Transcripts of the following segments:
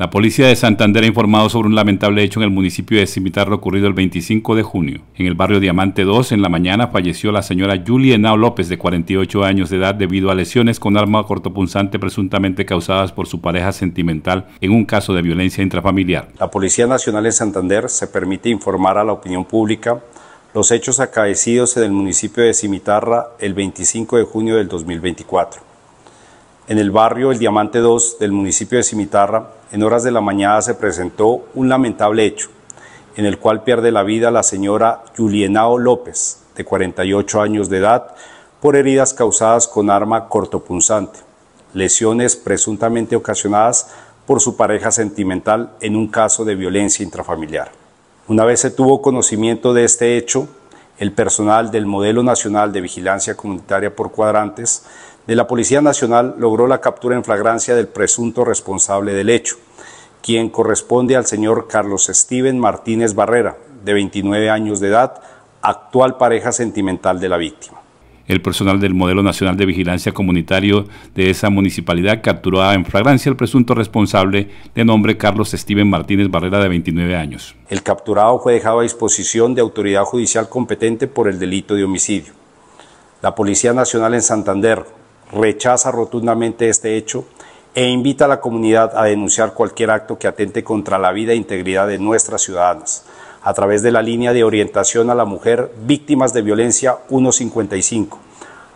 La policía de Santander ha informado sobre un lamentable hecho en el municipio de Cimitarra ocurrido el 25 de junio. En el barrio Diamante 2, en la mañana, falleció la señora Julie Henao López, de 48 años de edad, debido a lesiones con arma cortopunzante presuntamente causadas por su pareja sentimental en un caso de violencia intrafamiliar. La Policía Nacional de Santander se permite informar a la opinión pública los hechos acaecidos en el municipio de Cimitarra el 25 de junio del 2024 en el barrio El Diamante 2 del municipio de Cimitarra, en horas de la mañana se presentó un lamentable hecho, en el cual pierde la vida la señora Julienao López, de 48 años de edad, por heridas causadas con arma cortopunzante, lesiones presuntamente ocasionadas por su pareja sentimental en un caso de violencia intrafamiliar. Una vez se tuvo conocimiento de este hecho, el personal del Modelo Nacional de Vigilancia Comunitaria por Cuadrantes de la Policía Nacional logró la captura en flagrancia del presunto responsable del hecho, quien corresponde al señor Carlos Steven Martínez Barrera, de 29 años de edad, actual pareja sentimental de la víctima. El personal del Modelo Nacional de Vigilancia Comunitario de esa municipalidad capturó en fragancia al presunto responsable de nombre Carlos Steven Martínez Barrera de 29 años. El capturado fue dejado a disposición de autoridad judicial competente por el delito de homicidio. La Policía Nacional en Santander rechaza rotundamente este hecho e invita a la comunidad a denunciar cualquier acto que atente contra la vida e integridad de nuestras ciudadanas a través de la línea de orientación a la mujer víctimas de violencia 155.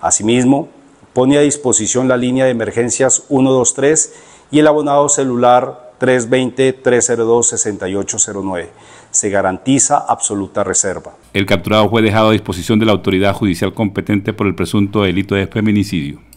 Asimismo, pone a disposición la línea de emergencias 123 y el abonado celular 320-302-6809. Se garantiza absoluta reserva. El capturado fue dejado a disposición de la autoridad judicial competente por el presunto delito de feminicidio.